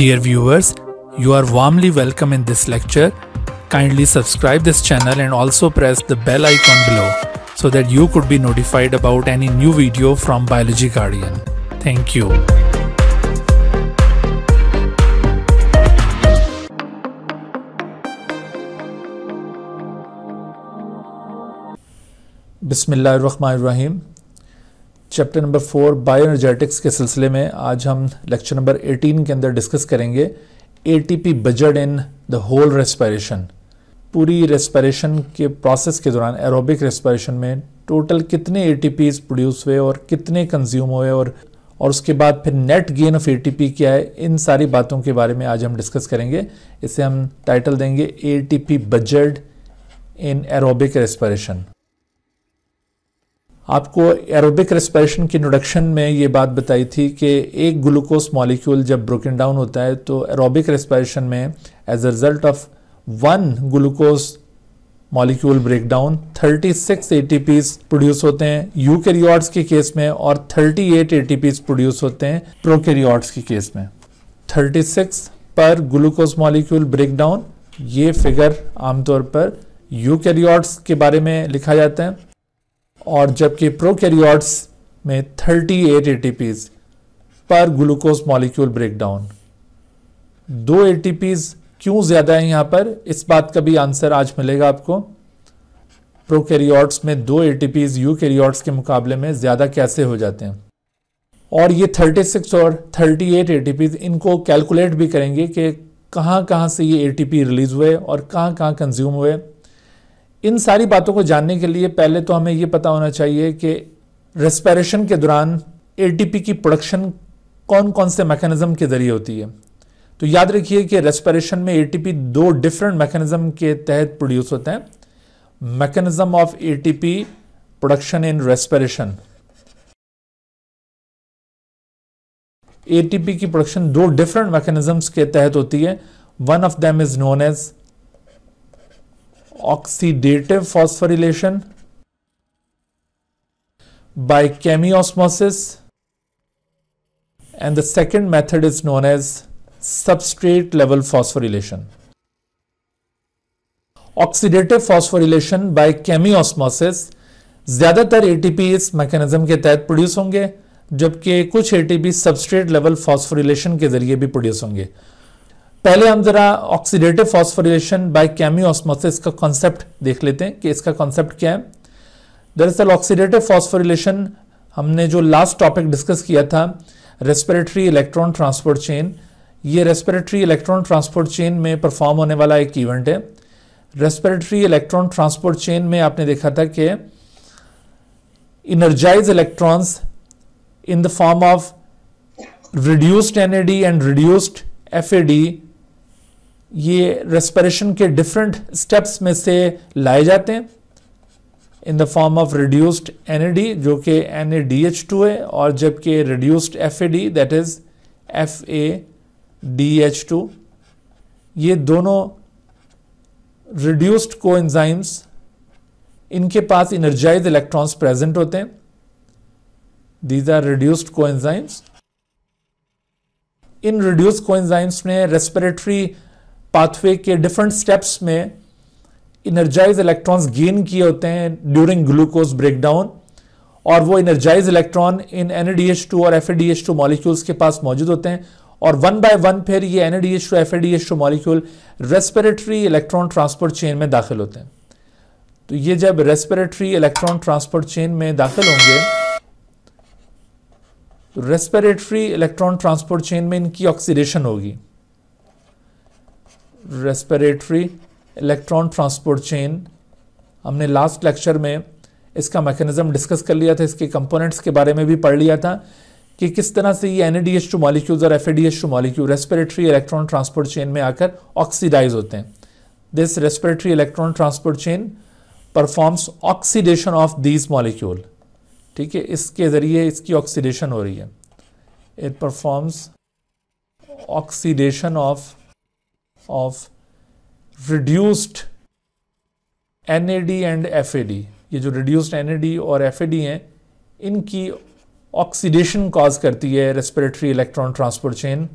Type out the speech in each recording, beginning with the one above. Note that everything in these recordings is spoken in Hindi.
Dear viewers, you are warmly welcome in this lecture. Kindly subscribe this channel and also press the bell icon below so that you could be notified about any new video from Biology Guardian. Thank you. Bismillahirrahmanirrahim. Chapter number four bioenergetics के सिलसिले में आज हम लेक्चर नंबर एटीन के अंदर डिस्कस करेंगे A T P budget in the whole respiration पूरी रेस्पायरेशन के प्रोसेस के दौरान एरोबिक रेस्पायरेशन में टोटल कितने ए टी पीज प्रोड्यूस हुए और कितने कंज्यूम हुए और और उसके बाद फिर net gain of A T P क्या है इन सारी बातों के बारे में आज हम डिस्कस करेंगे इसे हम टाइटल देंगे A T P budget in aerobic respiration आपको एरोबिक रेस्पिरेशन की इंट्रोडक्शन में ये बात बताई थी कि एक ग्लूकोस मॉलिक्यूल जब ब्रोकन डाउन होता है तो एरोबिक रेस्पिरेशन में as a result of one glucose molecule breakdown 36 ATPs produce होते हैं यूकैरियोट्स के केस में और 38 एटीपीस प्रोड्यूस होते हैं प्रोकैरियोट्स के केस में 36 पर ग्लूकोस मॉलिक्यूल ब्रेकडाउन ये फिगर आमतौर पर यूकैरियोट्स के बारे में लिखा जाता है और जबकि प्रोकैरियोट्स में 38 एट पर ग्लूकोज मॉलिक्यूल ब्रेकडाउन दो ए क्यों ज़्यादा है यहाँ पर इस बात का भी आंसर आज मिलेगा आपको प्रोकैरियोट्स में दो ए यूकैरियोट्स के मुकाबले में ज़्यादा कैसे हो जाते हैं और ये 36 और 38 एट इनको कैलकुलेट भी करेंगे कि कहाँ कहाँ से ये ए रिलीज़ हुए और कहाँ कहाँ कंज्यूम हुए इन सारी बातों को जानने के लिए पहले तो हमें यह पता होना चाहिए कि रेस्पिरेशन के दौरान एटीपी की प्रोडक्शन कौन कौन से मैकेनिज्म के ज़रिए होती है तो याद रखिए कि रेस्पिरेशन में एटीपी दो डिफरेंट मैकेनिज्म के तहत प्रोड्यूस होते हैं mechanism of ATP production in respiration ATP की प्रोडक्शन दो डिफरेंट मैकेनिज्म के तहत होती है one of them is known as oxidative phosphorylation by chemiosmosis and the second method is known as substrate level phosphorylation. Oxidative phosphorylation by chemiosmosis ज़्यादातर एटीपी इस मैकेनिज्म के तहत प्रोड्यूस होंगे जबकि कुछ एटीपी सबस्ट्रेट लेवल फॉस्फोरिलेशन के जरिए भी प्रोड्यूस होंगे पहले हम जरा oxidative phosphorylation by chemiosmosis का कॉन्सेप्ट देख लेते हैं कि इसका कॉन्सेप्ट क्या है दरअसल ऑक्सीडेटिव फॉस्फोरिलेशन हमने जो लास्ट टॉपिक डिस्कस किया था रेस्पिरेटरी इलेक्ट्रॉन ट्रांसपोर्ट चेन ये रेस्पिरेटरी इलेक्ट्रॉन ट्रांसपोर्ट चेन में परफॉर्म होने वाला एक इवेंट है रेस्पिरेटरी इलेक्ट्रॉन ट्रांसपोर्ट चेन में आपने देखा था कि energized electrons in the form of reduced NAD and reduced F ये रेस्परेशन के डिफरेंट स्टेप्स में से लाए जाते हैं in the form of reduced N जो कि एन है और जबकि reduced F that is F A D H two ये दोनों रिड्यूस्ड को एंजाइम्स इनके पास इनर्जाइज इलेक्ट्रॉन्स प्रेजेंट होते हैं these are reduced coenzymes इन रिड्यूस्ड को एंजाइम्स में रेस्पिरेटरी पाथवे के डिफरेंट स्टेप्स में इनर्जाइज इलेक्ट्रॉन्स गेन किए होते हैं ड्यूरिंग ग्लूकोज ब्रेकडाउन और वो इनर्जाइज इलेक्ट्रॉन इन एन और एफ मॉलिक्यूल्स के पास मौजूद होते हैं और वन बाय वन फिर ये N two F two molecule respiratory electron transport chain में दाखिल होते हैं तो ये जब रेस्पिरेटरी इलेक्ट्रॉन ट्रांसपोर्ट चेन में दाखिल होंगे तो रेस्पिरेटरी इलेक्ट्रॉन ट्रांसपोर्ट चेन में इनकी ऑक्सीडेशन होगी रेस्पिरेटरी इलेक्ट्रॉन ट्रांसपोर्ट चेन हमने लास्ट लेक्चर में इसका मैकेनिज्म डिस्कस कर लिया था इसके कंपोनेंट्स के बारे में भी पढ़ लिया था कि किस तरह से ये N A D H two molecules और F A D H two molecule respiratory electron transport chain में आकर ऑक्सीडाइज होते हैं this respiratory electron transport chain performs oxidation of these molecule ठीक है इसके ज़रिए इसकी ऑक्सीडेशन हो रही है it performs oxidation of of reduced N and F ये जो रिड्यूस्ड एन और एफ हैं इनकी ऑक्सीडेशन कॉज करती है रेस्पिरेटरी इलेक्ट्रॉन ट्रांसपोर्ट चेन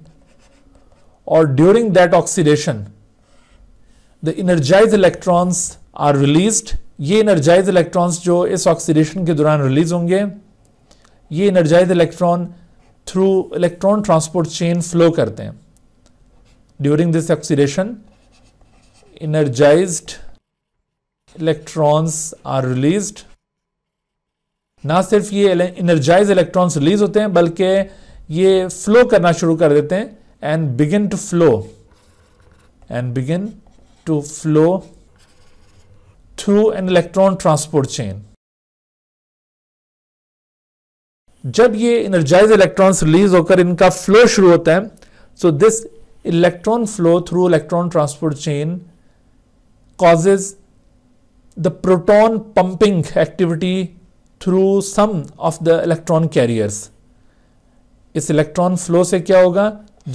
और during that oxidation the energise electrons are release ये इनर्जाइज इलेक्ट्रॉन्स जो इस ऑक्सीडेशन के दौरान रिलीज होंगे ये energized electron through electron transport chain flow करते हैं During this oxidation, energized electrons are released ना सिर्फ ये इनर्जाइज इलेक्ट्रॉन्स रिलीज होते हैं बल्कि ये फ्लो करना शुरू कर देते हैं and begin to flow and begin to flow through an electron transport chain जब ये इनर्जाइज इलेक्ट्रॉन्स रिलीज होकर इनका फ्लो शुरू होता है so this electron flow through electron transport chain causes the proton pumping activity through some of the electron carriers इस electron flow से क्या होगा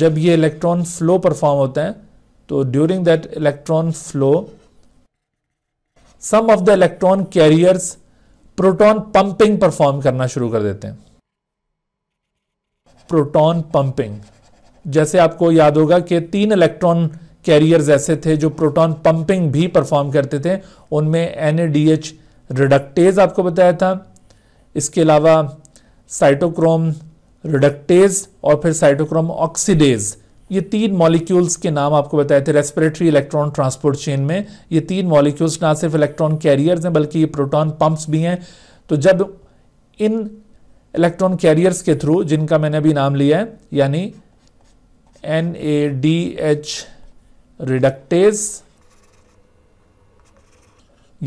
जब ये electron flow perform होता है तो during that electron flow some of the electron carriers proton pumping perform करना शुरू कर देते हैं proton pumping जैसे आपको याद होगा कि तीन इलेक्ट्रॉन कैरियर्स ऐसे थे जो प्रोटॉन पंपिंग भी परफॉर्म करते थे उनमें एन रिडक्टेज आपको बताया था इसके अलावा साइटोक्रोम रिडक्टेज और फिर साइटोक्रोम ऑक्सीडेज ये तीन मॉलिक्यूल्स के नाम आपको बताए थे रेस्पिरेटरी इलेक्ट्रॉन ट्रांसपोर्ट चेन में ये तीन मॉलिक्यूल्स ना सिर्फ इलेक्ट्रॉन कैरियर्स हैं बल्कि ये प्रोटॉन पंप्स भी हैं तो जब इन इलेक्ट्रॉन कैरियर्स के थ्रू जिनका मैंने अभी नाम लिया है यानी N A D H reductase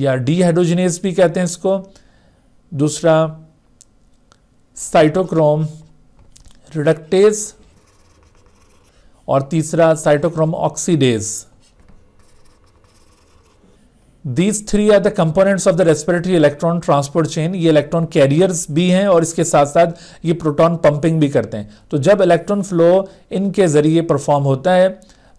या डीहाइड्रोजिनेज भी कहते हैं इसको दूसरा साइटोक्रोम रिडक्टेज और तीसरा cytochrome oxidase these three are the components of the respiratory electron transport chain ये इलेक्ट्रॉन कैरियर्स भी हैं और इसके साथ साथ ये प्रोटॉन पंपिंग भी करते हैं तो जब इलेक्ट्रॉन फ्लो इनके ज़रिए परफॉर्म होता है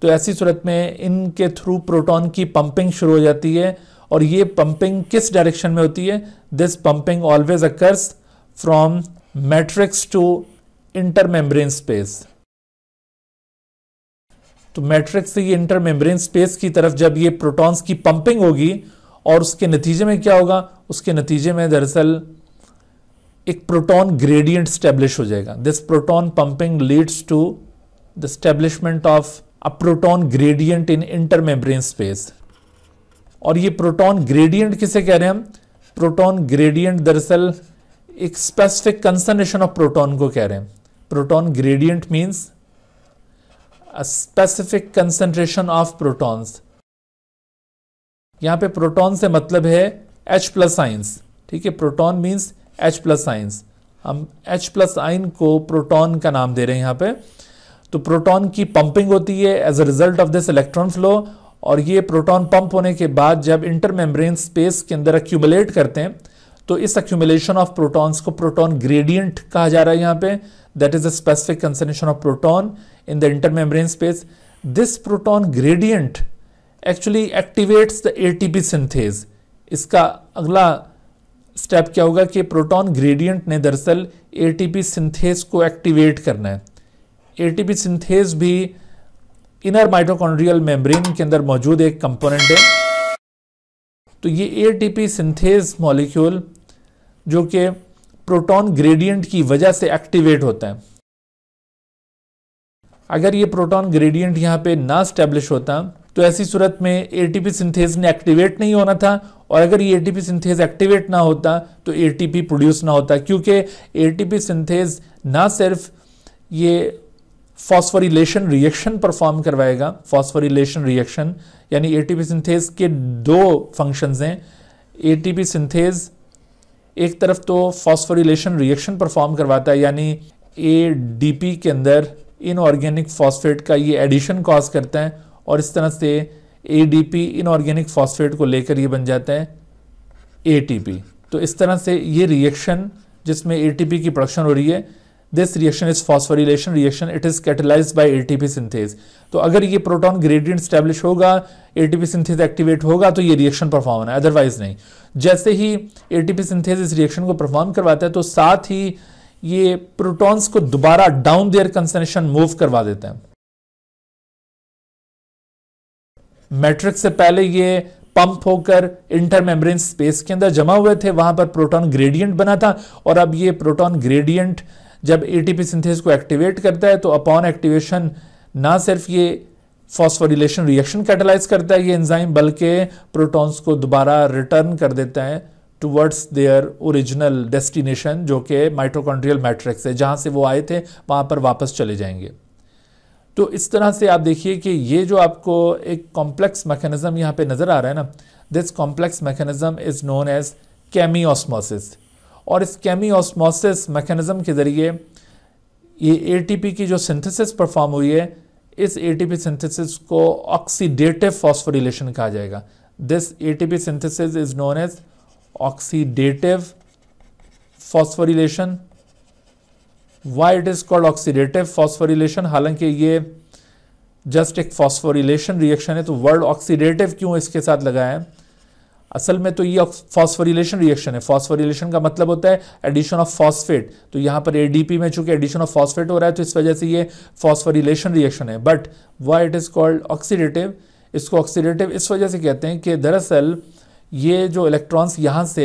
तो ऐसी सूरत में इनके थ्रू प्रोटॉन की पंपिंग शुरू हो जाती है और ये पंपिंग किस डायरेक्शन में होती है this pumping always occurs from matrix to intermembrane space तो मैट्रिक्स से ये इंटर मेम्ब्रेन स्पेस की तरफ जब ये प्रोटॉन्स की पंपिंग होगी और उसके नतीजे में क्या होगा उसके नतीजे में दरअसल एक प्रोटॉन ग्रेडियंट स्टेब्लिश हो जाएगा this proton pumping leads to the establishment of a proton gradient in intermembrane space और ये प्रोटॉन ग्रेडियंट किसे कह रहे हैं हम प्रोटॉन ग्रेडियंट दरअसल एक स्पेसिफिक कंसनट्रेशन ऑफ प्रोटॉन को कह रहे हैं proton gradient means a specific concentration of protons यहां पे प्रोटॉन से मतलब है H प्लस आइंस ठीक है proton means H plus ions हम H प्लस आइन को प्रोटॉन का नाम दे रहे हैं यहां पे तो प्रोटॉन की पंपिंग होती है as a result of this electron flow और ये प्रोटॉन पंप होने के बाद जब इंटर मेम्ब्रेन स्पेस के अंदर एक्यूमुलेट करते हैं तो इस एक्यूमुलेशन ऑफ प्रोटॉन्स को प्रोटॉन ग्रेडियंट कहा जा रहा है यहां पे that is a specific concentration of proton in the intermembrane space this proton gradient actually activates the ATP synthase इसका अगला स्टेप क्या होगा कि प्रोटॉन ग्रेडियंट ने दरअसल एटीपी सिंथेस को एक्टिवेट करना है एटीपी सिंथेज भी इनर माइटोकॉन्ड्रियल मेम्ब्रेन के अंदर मौजूद एक कंपोनेंट है तो ये एटीपी सिंथेज मॉलिक्यूल जो कि प्रोटॉन ग्रेडियंट की वजह से एक्टिवेट होता है अगर ये प्रोटॉन ग्रेडियंट यहाँ पे ना स्टेब्लिश होता तो ऐसी सूरत में एटीपी सिंथेज ने एक्टिवेट नहीं होना था और अगर ये एटीपी सिंथेज एक्टिवेट ना होता तो एटीपी प्रोड्यूस ना होता क्योंकि एटीपी सिंथेज ना सिर्फ ये फॉस्फोरिलेशन रिएक्शन परफॉर्म करवाएगा फॉस्फोरिलेशन रिएक्शन यानी एटीपी सिंथेस के दो फंक्शंस हैं एटीपी सिंथेस एक तरफ तो फॉस्फोरिलेशन रिएक्शन परफॉर्म करवाता है यानी एडीपी के अंदर इनऑर्गेनिक फॉस्फेट का ये एडिशन कॉज करता है और इस तरह से एडीपी इनऑर्गेनिक फॉस्फेट को लेकर ये बन जाता है एटीपी तो इस तरह से ये रिएक्शन जिसमें एटीपी की प्रोडक्शन हो रही है this reaction is phosphorylation reaction it is catalyze by ATP synthase तो अगर ये प्रोटॉन ग्रेडियंट स्टैब्लिश होगा एटीपी सिंथेस एक्टिवेट होगा तो ये रिएक्शन परफॉर्म होना है अदरवाइज नहीं जैसे ही एटीपी सिंथेस इस रिएक्शन को परफॉर्म करवाता है तो साथ ही ये प्रोटॉन्स को दोबारा डाउन देयर कंसनट्रेशन मूव करवा देते हैं मैट्रिक्स से पहले ये पंप होकर मेम्ब्रेन स्पेस के अंदर जमा हुए थे वहां पर प्रोटॉन ग्रेडियंट बना था और अब ये प्रोटॉन ग्रेडियंट जब एटीपी सिंथेस को एक्टिवेट करता है तो अपॉन एक्टिवेशन ना सिर्फ ये फॉस्फोरिलेशन रिएक्शन कैटलाइज करता है ये एंजाइम बल्कि प्रोटॉन्स को दोबारा रिटर्न कर देता है टूवर्ड्स देयर ओरिजिनल डेस्टिनेशन जो कि माइट्रोकॉन्ड्रियल मैट्रिक्स है जहाँ से वो आए थे वहाँ पर वापस चले जाएंगे तो इस तरह से आप देखिए कि ये जो आपको एक कॉम्प्लेक्स मैकेनिज़्म यहाँ पे नज़र आ रहा है ना this complex mechanism is known as chemiosmosis और इस कैमी ऑस्मोसिस मैकेनिज़्म के ज़रिए ये एटीपी की जो सिंथेसिस परफॉर्म हुई है इस एटीपी सिंथेसिस को ऑक्सीडेटिव फॉस्फोरिलेशन कहा जाएगा this ATP synthesis is known as oxidative phosphorylation why it is called oxidative phosphorylation हालांकि ये जस्ट एक फॉस्फोरिलेशन रिएक्शन है तो वर्ड ऑक्सीडेटिव क्यों इसके साथ लगाया है असल में तो ये फॉस्फोरिलेशन रिएक्शन है फॉस्फोरिलेशन का मतलब होता है एडिशन ऑफ फॉस्फेट तो यहाँ पर एडीपी में चूंकि एडिशन ऑफ फॉस्फेट हो रहा है तो इस वजह से ये फॉस्फोरिलेशन रिएक्शन है but why it is called oxidative इसको ऑक्सीडेटिव इस वजह से कहते हैं कि दरअसल ये जो इलेक्ट्रॉन्स यहाँ से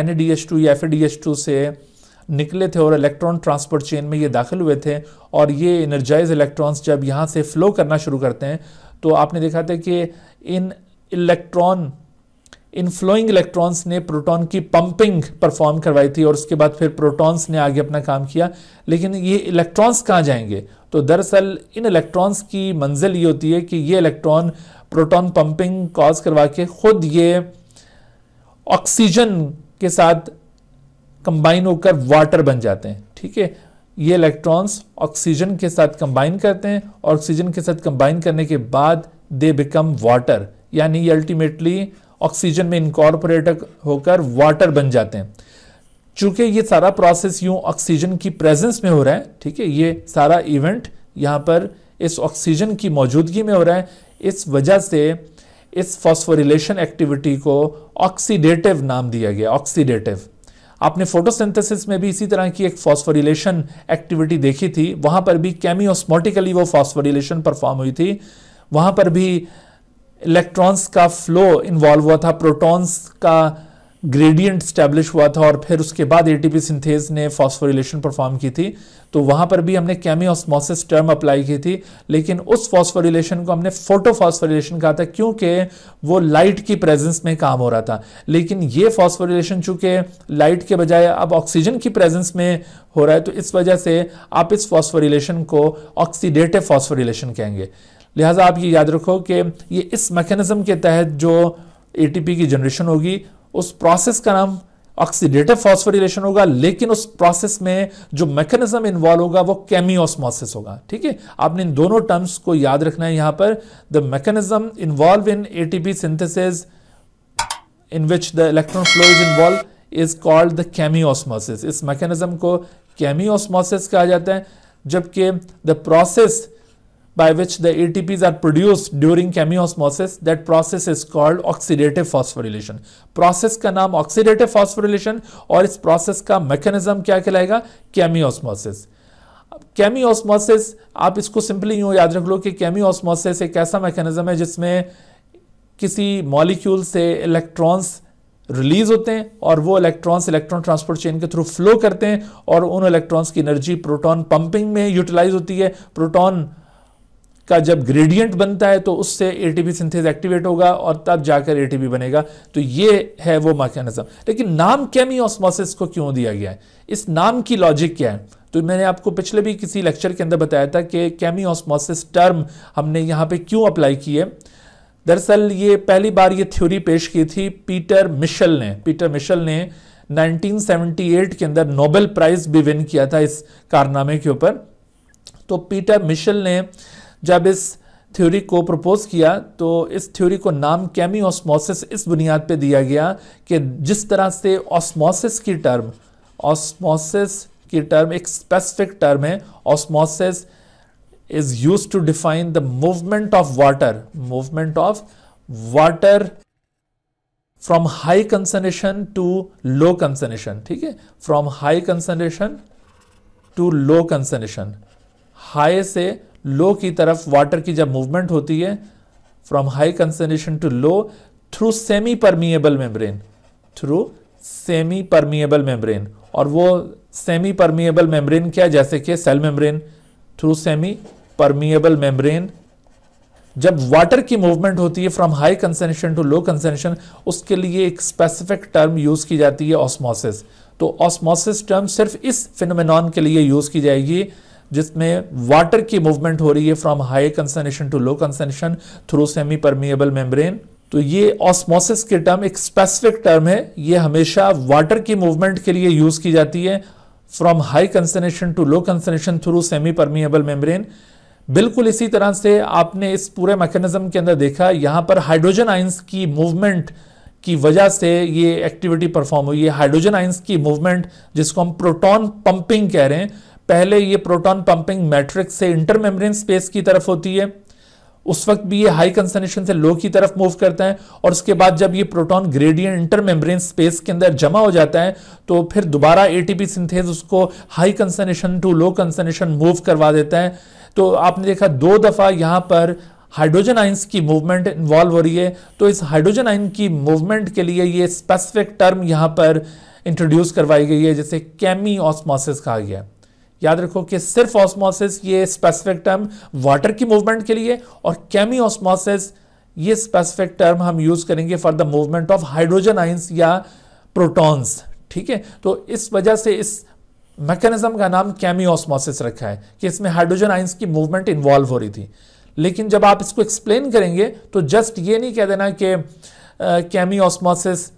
एन या एफ से निकले थे और इलेक्ट्रॉन ट्रांसपोर्ट चेन में ये दाखिल हुए थे और ये एनर्जाइज इलेक्ट्रॉन्स जब यहाँ से फ्लो करना शुरू करते हैं तो आपने देखा था कि इन इलेक्ट्रॉन इन फ्लोइंग इलेक्ट्रॉन्स ने प्रोटॉन की पंपिंग परफॉर्म करवाई थी और उसके बाद फिर प्रोटॉन्स ने आगे अपना काम किया लेकिन ये इलेक्ट्रॉन्स कहाँ जाएंगे तो दरअसल इन इलेक्ट्रॉन्स की मंजिल ये होती है कि ये इलेक्ट्रॉन प्रोटॉन पंपिंग कॉज करवा के खुद ये ऑक्सीजन के साथ कंबाइन होकर वाटर बन जाते हैं ठीक है ये इलेक्ट्रॉन्स ऑक्सीजन के साथ कंबाइन करते हैं ऑक्सीजन के साथ कंबाइन करने के बाद दे बिकम वाटर यानी अल्टीमेटली ऑक्सीजन में इनकॉर्पोरेट होकर वाटर बन जाते हैं चूंकि ये सारा प्रोसेस यूं ऑक्सीजन की प्रेजेंस में हो रहा है ठीक है ये सारा इवेंट यहाँ पर इस ऑक्सीजन की मौजूदगी में हो रहा है इस वजह से इस फॉस्फोरिलेशन एक्टिविटी को ऑक्सीडेटिव नाम दिया गया ऑक्सीडेटिव आपने फोटोसिंथेसिस में भी इसी तरह की एक फॉस्फोरिलेशन एक्टिविटी देखी थी वहां पर भी कैमियोस्मोटिकली वो फॉस्फोरिलेशन परफॉर्म हुई थी वहां पर भी इलेक्ट्रॉन्स का फ्लो इन्वॉल्व हुआ था प्रोटॉन्स का ग्रेडियंट स्टैब्लिश हुआ था और फिर उसके बाद एटीपी सिंथेस ने फॉस्फोरिलेशन परफॉर्म की थी तो वहां पर भी हमने कैमी ऑस्मोसिस टर्म अप्लाई की थी लेकिन उस फॉस्फोरिलेशन को हमने फोटो फॉस्फोरिलेशन कहा था क्योंकि वो लाइट की प्रेजेंस में काम हो रहा था लेकिन ये फॉस्फोरिलेशन चूंकि लाइट के बजाय अब ऑक्सीजन की प्रेजेंस में हो रहा है तो इस वजह से आप इस फॉस्फोरिलेशन को ऑक्सीडेटिव फॉस्फोरिलेशन कहेंगे लिहाजा आप ये याद रखो कि ये इस मैकेनिज़्म के तहत जो पी की जनरेशन होगी उस प्रोसेस का नाम ऑक्सीडेटिव फॉस्फोरिलेशन होगा लेकिन उस प्रोसेस में जो मैकेनिज्म इन्वॉल्व होगा वो केमियोस्मोसिस होगा ठीक है आपने इन दोनों टर्म्स को याद रखना है यहां पर the mechanism involve in ATP synthesis in which the electron flow is involve is called the chemiosmosis इस मैकेनिज्म को केमियोस्मोसिस कहा जाता है जबकि the process by which the ATPs are produced during chemiosmosis. That process is called oxidative phosphorylation. Process का नाम ऑक्सीडेटिव फॉस्फोरिलेशन और इस प्रोसेस का मैकेनिज्म क्या कहलाएगा chemiosmosis chemiosmosis aap isko simply yun yaad rakh lo ki chemiosmosis ek aisa mechanism hai jisme kisi molecule se electrons release होते हैं और वो इलेक्ट्रॉन्स इलेक्ट्रॉन ट्रांसपोर्ट चेन के थ्रू फ्लो करते हैं और उन इलेक्ट्रॉन्स की एनर्जी प्रोटॉन पंपिंग में यूटिलाइज होती है प्रोटॉन का जब ग्रेडियंट बनता है तो उससे एटीपी सिंथेज एक्टिवेट होगा और तब जाकर एटीपी बनेगा तो ये है वो मैकेनिज्म लेकिन नाम केमी ऑस्मोसिस को क्यों दिया गया है इस नाम की लॉजिक क्या है तो मैंने आपको पिछले भी किसी लेक्चर के अंदर बताया था कि केमी ऑस्मोसिस टर्म हमने यहाँ पर क्यों अप्लाई की है दरअसल ये पहली बार ये थ्योरी पेश की थी पीटर मिशल ने पीटर मिशल ने 1978 के अंदर नोबेल प्राइज भी विन किया था इस कारनामे के ऊपर तो पीटर मिशल ने जब इस थ्योरी को प्रपोज किया तो इस थ्योरी को नाम कैमी ऑस्मोसिस इस बुनियाद पे दिया गया कि जिस तरह से ऑस्मोसिस की टर्म ऑस्मोसिस की टर्म एक स्पेसिफिक टर्म है osmosis is use to define the movement of water movement of water from high concentration to low concentration ठीक है from high concentration to low concentration high से लो की तरफ वाटर की जब मूवमेंट होती है from high concentration to low through semi permeable membrane through semi permeable membrane और वो सेमी परमिएबल मेम्ब्रेन क्या है जैसे कि cell membrane through semi permeable membrane जब वाटर की मूवमेंट होती है from high concentration to low concentration उसके लिए एक स्पेसिफिक टर्म यूज़ की जाती है ऑस्मोसिस तो ऑस्मोसिस टर्म सिर्फ इस फिनोमेनॉन के लिए यूज़ की जाएगी जिसमें वाटर की मूवमेंट हो रही है from high concentration to low concentration through semi permeable membrane तो ये ऑस्मोसिस के टर्म एक स्पेसिफिक टर्म है ये हमेशा वाटर की मूवमेंट के लिए यूज की जाती है from high concentration to low concentration through semi permeable membrane बिल्कुल इसी तरह से आपने इस पूरे मैकेनिज्म के अंदर देखा यहां पर हाइड्रोजन आइंस की मूवमेंट की वजह से ये एक्टिविटी परफॉर्म हुई है हाइड्रोजन आइंस की मूवमेंट जिसको हम प्रोटॉन पंपिंग कह रहे हैं पहले ये प्रोटॉन पंपिंग मैट्रिक्स से इंटरमेम्ब्रेन स्पेस की तरफ होती है उस वक्त भी ये हाई कंसनेशन से लो की तरफ मूव करता है और उसके बाद जब ये प्रोटॉन ग्रेडियंट इंटरमेम्ब्रेन स्पेस के अंदर जमा हो जाता है तो फिर दोबारा एटीपी सिंथेस उसको high concentration to low concentration move करवा देता है तो आपने देखा दो दफ़ा यहां पर हाइड्रोजन आइंस की मूवमेंट इन्वॉल्व हो रही है तो इस हाइड्रोजन आइन की मूवमेंट के लिए ये स्पेसिफिक टर्म यहां पर इंट्रोड्यूस करवाई गई है जैसे कैमी ऑस्मोसिस कहा गया है याद रखो कि सिर्फ ऑस्मोसिस ये स्पेसिफिक टर्म वाटर की मूवमेंट के लिए और केमी ऑस्मोसिस ये स्पेसिफिक टर्म हम यूज करेंगे for the movement of hydrogen ions या प्रोटॉन्स ठीक है तो इस वजह से इस मैकेनिज्म का नाम कैमी ऑस्मोसिस रखा है कि इसमें हाइड्रोजन आइंस की मूवमेंट इन्वॉल्व हो रही थी लेकिन जब आप इसको एक्सप्लेन करेंगे तो जस्ट ये नहीं कह देना कि chemiosmosis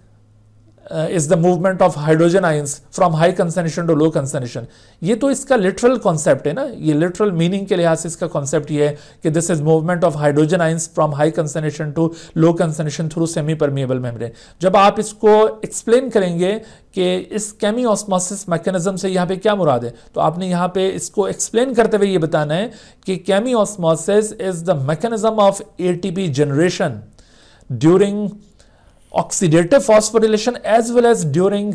uh, is the movement of hydrogen ions from high concentration to low concentration ये तो इसका literal concept है ना ये literal meaning के लिहाज से इसका concept ये है कि this is movement of hydrogen ions from high concentration to low concentration through semi permeable membrane जब आप इसको explain करेंगे कि इस केमी ऑस्मोसिस मैकेनिज्म से यहाँ पे क्या मुराद है तो आपने यहाँ पे इसको एक्सप्लेन करते हुए ये बताना है कि chemiosmosis is the mechanism of ATP generation during oxidative phosphorylation as well as during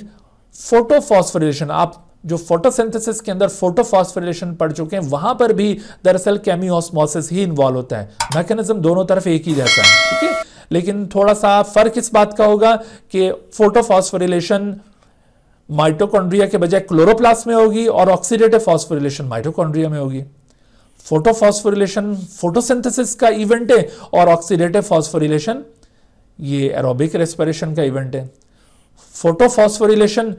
photophosphorylation आप जो फोटोसिंथेसिस के अंदर फोटोफॉस्फोरिलेशन पढ़ चुके हैं वहां पर भी दरअसल केमियोस्मोसिस ही इन्वॉल्व होता है मैकेनिज्म दोनों तरफ एक ही जैसा है ठीक है लेकिन थोड़ा सा फर्क इस बात का होगा कि फोटोफॉस्फोरिलेशन माइटोकॉन्ड्रिया के बजाय क्लोरोप्लास्ट में होगी और ऑक्सीडेटिव फॉस्फोरिलेशन माइटोकॉन्ड्रिया में होगी फोटोफॉस्फोरिलेशन फोटोसिंथेसिस का इवेंट है और ऑक्सीडेटिव फॉस्फोरिलेशन ये एरोबिक रेस्पिरेशन का इवेंट है फोटोफॉस्फोरिलेशन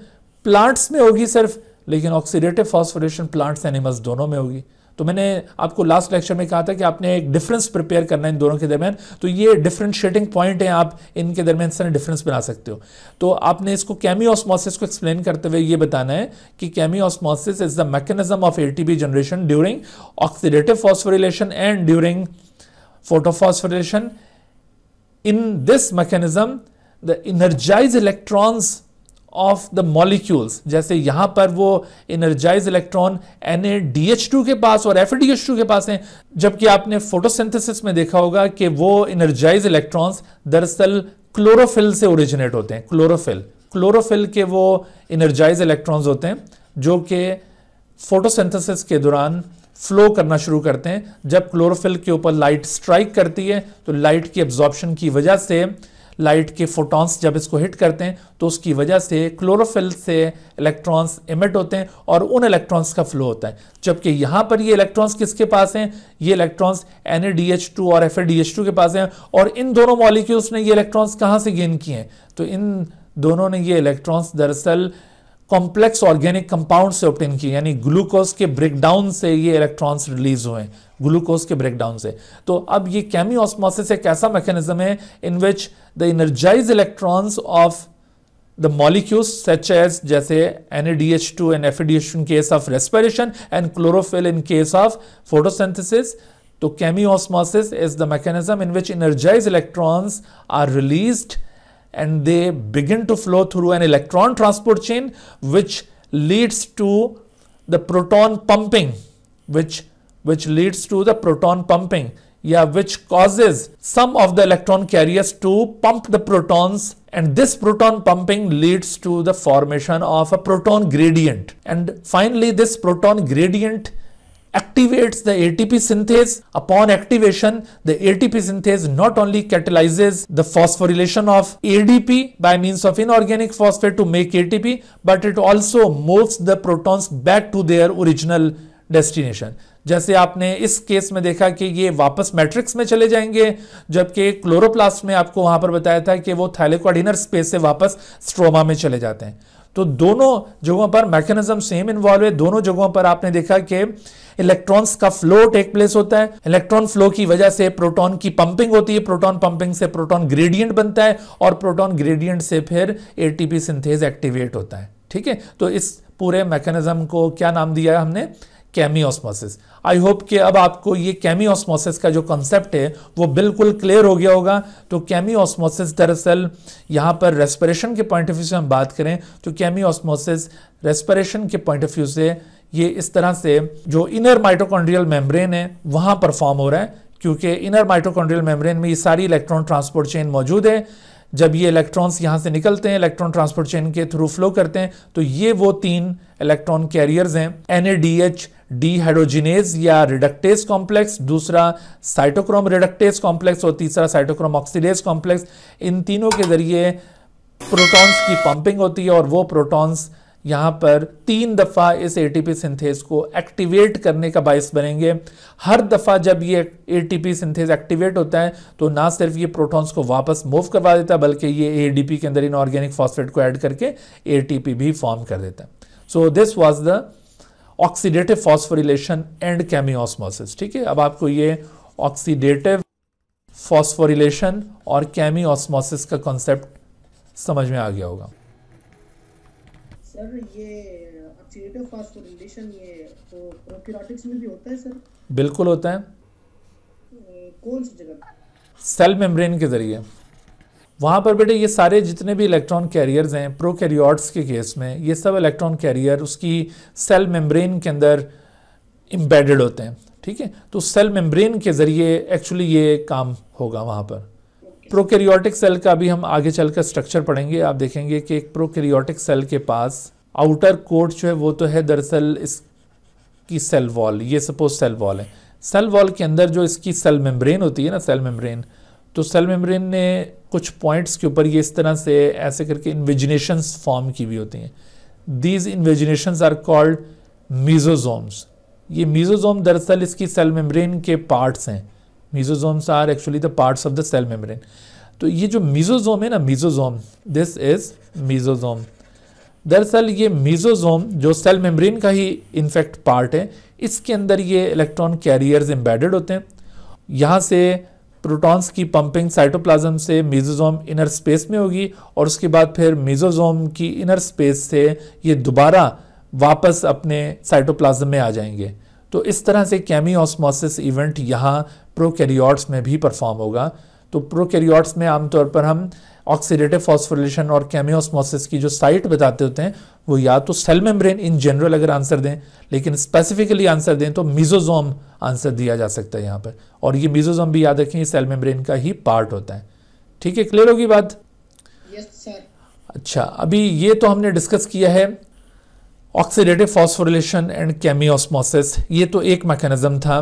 प्लांट्स में होगी सिर्फ लेकिन ऑक्सीडेटिव फॉस्फोरेशन प्लांट्स एनिमल्स दोनों में होगी तो मैंने आपको लास्ट लेक्चर में कहा था कि आपने एक डिफरेंस प्रिपेयर करना है इन दोनों के दरमियान तो ये डिफरेंशिएटिंग पॉइंट है आप इनके दरमियान से डिफरेंस बना सकते हो तो आपने इसको कैमी ऑस्मोसिस को एक्सप्लेन करते हुए ये बताना है कि chemiosmosis is the mechanism of ATP generation during oxidative phosphorylation and during photophosphorylation in this mechanism the energized electrons of the molecules जैसे यहां पर वो इनर्जाइज इलेक्ट्रॉन NADH2 के पास और FADH2 के पास हैं जबकि आपने फोटोसिंथेसिस में देखा होगा कि वो इनर्जाइज इलेक्ट्रॉन्स दरअसल क्लोरोफिल से ओरिजिनेट होते हैं क्लोरोफिल क्लोरोफिल के वो इनर्जाइज इलेक्ट्रॉन्स होते हैं जो कि फोटोसिंथेसिस के दौरान फ्लो करना शुरू करते हैं जब क्लोरोफिल के ऊपर लाइट स्ट्राइक करती है तो लाइट की एब्जॉर्प्शन की वजह से लाइट के फोटॉन्स जब इसको हिट करते हैं तो उसकी वजह से क्लोरोफिल से इलेक्ट्रॉन्स इमिट होते हैं और उन इलेक्ट्रॉन्स का फ्लो होता है जबकि यहाँ पर ये इलेक्ट्रॉन्स किसके पास हैं ये इलेक्ट्रॉन्स एन और एफ के पास हैं और इन दोनों मॉलिक्यूल्स ने ये इलेक्ट्रॉन्स कहाँ से गेन किए हैं तो इन दोनों ने ये इलेक्ट्रॉन्स दरअसल कॉम्प्लेक्स ऑर्गेनिक कंपाउंड से ऑप्टेन किए यानी ग्लूकोज के ब्रेकडाउन से ये इलेक्ट्रॉन्स रिलीज हुए ग्लूकोज के ब्रेकडाउन से तो अब ये कैमी ऑस्मोसिस एक ऐसा मैकेनिज्म है in which the energise electrons of the molecules such as जैसे N A D H two and F ADH in case of respiration and chlorophyll in case of photosynthesis तो chemiosmosis is the mechanism in which energize electrons are released and they begin to flow through an electron transport chain which leads to the proton pumping which which leads to the proton pumping yeah which causes some of the electron carriers to pump the protons and this proton pumping leads to the formation of a proton gradient and finally this proton gradient activates the ATP synthase. Upon activation, the ATP synthase not only catalyzes the phosphorylation of ADP by means of inorganic phosphate to make ATP, but it also moves the protons back to their original destination. जैसे आपने इस केस में देखा कि ये वापस मैट्रिक्स में चले जाएंगे जबकि क्लोरोप्लास्ट में आपको वहां पर बताया था कि वो थाइलेकॉड स्पेस से वापस स्ट्रोमा में चले जाते हैं तो दोनों जगहों पर मैकेनिज्म सेम इन्वॉल्व है दोनों जगहों पर आपने देखा कि इलेक्ट्रॉन्स का फ्लो टेक प्लेस होता है इलेक्ट्रॉन फ्लो की वजह से प्रोटॉन की पंपिंग होती है प्रोटॉन पंपिंग से प्रोटॉन ग्रेडियंट बनता है और प्रोटॉन ग्रेडियंट से फिर एटीपी सिंथेज एक्टिवेट होता है ठीक है तो इस पूरे मैकेनिज्म को क्या नाम दिया है हमने कैमी ऑस्मोसिस आई होप कि अब आपको ये कैमी ऑस्मोसिस का जो कॉन्सेप्ट है वो बिल्कुल क्लियर हो गया होगा तो कैमी ऑस्मोसिस दरअसल यहाँ पर रेस्पिरेशन के पॉइंट ऑफ व्यू से हम बात करें तो कैमी ऑस्मोसिस रेस्पिरेशन के पॉइंट ऑफ व्यू से ये इस तरह से जो इनर माइटोकॉन्ड्रियल मेम्ब्रेन है वहां परफॉर्म हो रहा है क्योंकि इनर माइटोकॉन्ड्रियल मेम्ब्रेन में ये सारी इलेक्ट्रॉन ट्रांसपोर्ट चेन मौजूद है जब ये इलेक्ट्रॉन्स यहाँ से निकलते हैं इलेक्ट्रॉन ट्रांसपोर्ट चेन के थ्रू फ्लो करते हैं तो ये वो तीन इलेक्ट्रॉन कैरियर्स हैं N A D H dehydrogenase या रिडक्टेज कॉम्प्लेक्स दूसरा साइटोक्रोम रिडक्टेज कॉम्प्लेक्स और तीसरा साइटोक्रोम ऑक्सीडेज कॉम्प्लेक्स इन तीनों के जरिए प्रोटॉन्स की पंपिंग होती है और वो प्रोटॉन्स यहाँ पर तीन दफ़ा इस एटीपी सिंथेस को एक्टिवेट करने का बायस बनेंगे हर दफ़ा जब ये एटीपी सिंथेस एक्टिवेट होता है तो ना सिर्फ ये प्रोटॉन्स को वापस मूव करवा देता है बल्कि ये एडीपी के अंदर इन ऑर्गेनिक फॉस्फेट को ऐड करके एटीपी भी फॉर्म कर देता है so this was the oxidative phosphorylation and chemiosmosis ठीक है अब आपको ये ऑक्सीडेटिव फॉस्फोरिलेशन और कैमिओसमोसिस का कॉन्सेप्ट समझ में आ गया होगा तो में बिल्कुल होता है कौन सी जगह सेल मेम्ब्रेन के ज़रिए वहाँ पर बेटे ये सारे जितने भी इलेक्ट्रॉन कैरियर्स हैं प्रो के केस में ये सब इलेक्ट्रॉन कैरियर उसकी सेल मेम्ब्रेन के अंदर इम्बेडेड होते हैं ठीक है तो सेल मेम्ब्रेन के ज़रिए एक्चुअली ये काम होगा वहाँ पर प्रोकैरियोटिक सेल का भी हम आगे चलकर स्ट्रक्चर पढ़ेंगे आप देखेंगे कि एक प्रोकैरियोटिक सेल के पास आउटर कोट जो है वो तो है दरअसल इसकी सेल वॉल ये सपोज सेल वॉल है सेल वॉल के अंदर जो इसकी सेल मेम्ब्रेन होती है ना सेल मेम्ब्रेन तो सेल मेम्ब्रेन ने कुछ पॉइंट्स के ऊपर ये इस तरह से ऐसे करके इन्वेजिनेशंस फॉर्म की हुई होती हैं these invagination are called mesosomes ये मीजोजोम दरअसल इसकी सेल मेम्ब्रेन के पार्ट्स हैं mesosomes are actually the parts of the cell membrane तो ये जो मीजोजोम है ना मीजोजोम दिस इज मीजोजोम दरअसल ये मीजोजोम जो सेल मेम्ब्रेन का ही इनफैक्ट पार्ट है इसके अंदर ये इलेक्ट्रॉन कैरियर्स एम्बेडेड होते हैं यहाँ से प्रोटॉन्स की पंपिंग साइटोप्लाज्म से मीजोजोम इनर स्पेस में होगी और उसके बाद फिर मीजोजोम की इनर स्पेस से ये दोबारा वापस अपने साइटोप्लाज्म में आ जाएंगे तो इस तरह से कैमी ऑस्मोसिस इवेंट यहाँ प्रोकैरियोट्स में भी परफॉर्म होगा तो प्रोकैरियोट्स में आमतौर पर हम ऑक्सीडेटिव फॉस्फोलेशन और कैमियोस्मोसिस की जो साइट बताते होते हैं वो या तो सेल मेम्ब्रेन इन जनरल अगर आंसर दें लेकिन स्पेसिफिकली आंसर दें तो मिजोजोम आंसर दिया जा सकता है यहाँ पर और ये मिजोजोम भी याद रखें सेल मेम्ब्रेन का ही पार्ट होता है ठीक है क्लियर होगी बात yes, अच्छा अभी ये तो हमने डिस्कस किया है ऑक्सीडेटिव फॉस्फोरिलेशन एंड कैमियोसमोसिस ये तो एक मैकेनिज्म था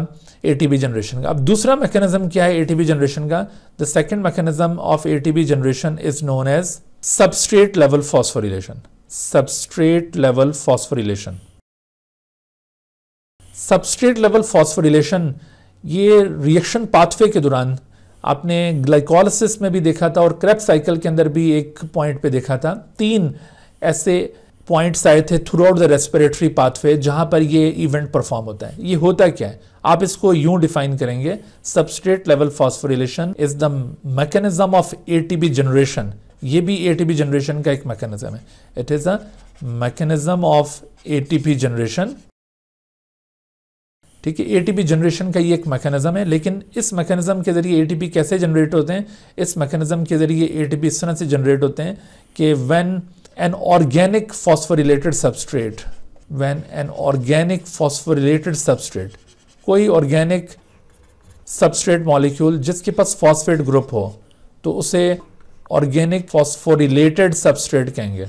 एटीपी जनरेशन का अब दूसरा मैकेनिज्म क्या है एटीपी जनरेशन का the second mechanism of ATP generation is known as substrate level phosphorylation substrate level phosphorylation substrate level phosphorylation ये रिएक्शन पाथवे के दौरान आपने ग्लाइकोलिसिस में भी देखा था और क्रेप साइकिल के अंदर भी एक पॉइंट पे देखा था तीन ऐसे पॉइंट्स आए थे throughout the respiratory pathway जहाँ पर ये इवेंट परफॉर्म होता है ये होता क्या है आप इसको यूं डिफाइन करेंगे substrate level phosphorylation is the mechanism of B generation ये भी एटीपी जनरेशन का एक मैकेनिज्म है it is a mechanism of ATP generation ठीक है एटीपी जनरेशन का ये एक मैकेनिज्म है लेकिन इस मैकेनिज्म के जरिए एटीपी कैसे जनरेट होते हैं इस मैकेनिज्म के जरिए एटीपी इस तरह से जनरेट होते हैं कि when an organic phosphorylated substrate when an organic phosphorylated substrate कोई organic substrate molecule जिसके पास phosphate group हो तो उसे organic phosphorylated substrate कहेंगे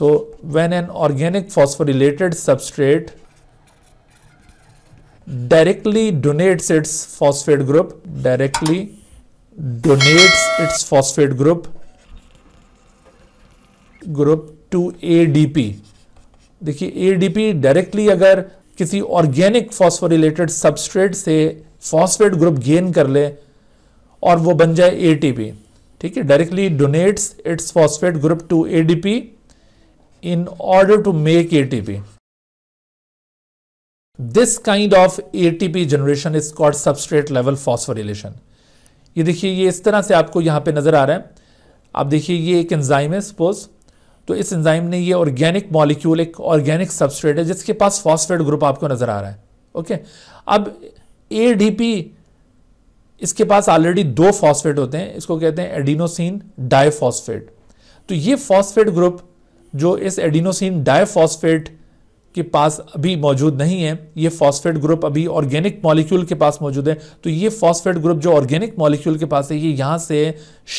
so when an organic phosphorylated substrate directly donates its phosphate group directly donates its phosphate group group to P देखिए एडीपी डायरेक्टली अगर किसी ऑर्गेनिक फॉस्फोरिलेटेड सबस्ट्रेट से फॉस्फेट ग्रुप गेन कर ले और वो बन जाए एटीपी ठीक है directly donates its phosphate group to ADP in order to this kind of a of ATP generation is called substrate level phosphorylation ये देखिए ये इस तरह से आपको यहां पे नज़र आ रहा है आप देखिए ये एक एंजाइम है सपोज तो इस इंजाइम ने ये ऑर्गेनिक मॉलिक्यूल एक ऑर्गेनिक सबस्ट्रेट है जिसके पास फॉस्फेट ग्रुप आपको नज़र आ रहा है ओके अब ए इसके पास ऑलरेडी दो फॉस्फेट होते हैं इसको कहते हैं एडिनोसिन डाइफॉस्फेट तो ये फॉस्फेट ग्रुप जो इस एडिनोसिन डाइफॉस्फेट के पास अभी मौजूद नहीं है ये फॉस्फेट ग्रुप अभी ऑर्गेनिक मॉलिक्यूल के पास मौजूद है तो ये फॉस्फेट ग्रुप जो ऑर्गेनिक मॉलिक्यूल के पास है ये यहाँ से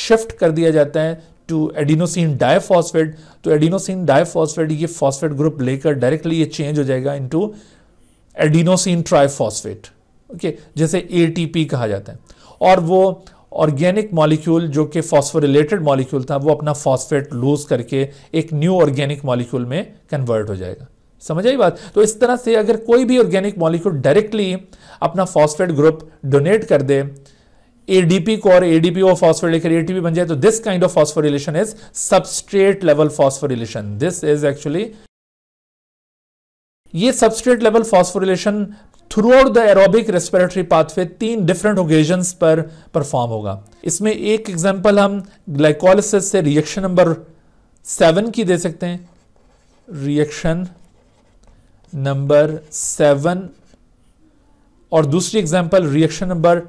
शिफ्ट कर दिया जाता है टू एडिनोसिन डायफॉस्फेट तो एडिनोसिन डायफॉस्फेट ये फॉस्फेट ग्रुप लेकर डायरेक्टली ये चेंज हो जाएगा इनटू एडिनोसिन ट्राइफॉस्फेट ओके जैसे एटीपी कहा जाता है और वो ऑर्गेनिक मॉलिक्यूल जो कि फॉस्फोरिलेटेड मॉलिक्यूल था वो अपना फॉस्फेट लूज करके एक न्यू ऑर्गेनिक मॉलिक्यूल में कन्वर्ट हो जाएगा समझ आई बात तो इस तरह से अगर कोई भी ऑर्गेनिक मॉलिक्यूल डायरेक्टली अपना फॉस्फेट ग्रुप डोनेट कर दे एडीपी को और एडीपी और फॉस्फोर लेकर एटीपी बन जाए तो this kind of relation is substrate level relation this is actually ये substrate level phosphorylation throughout the aerobic respiratory pathway तीन डिफरेंट ओकेजन पर परफॉर्म होगा इसमें एक एग्जाम्पल हम ग्लाइकोलिसिस से रिएक्शन नंबर सेवन की दे सकते हैं रिएक्शन नंबर सेवन और दूसरी एग्जाम्पल रिएक्शन नंबर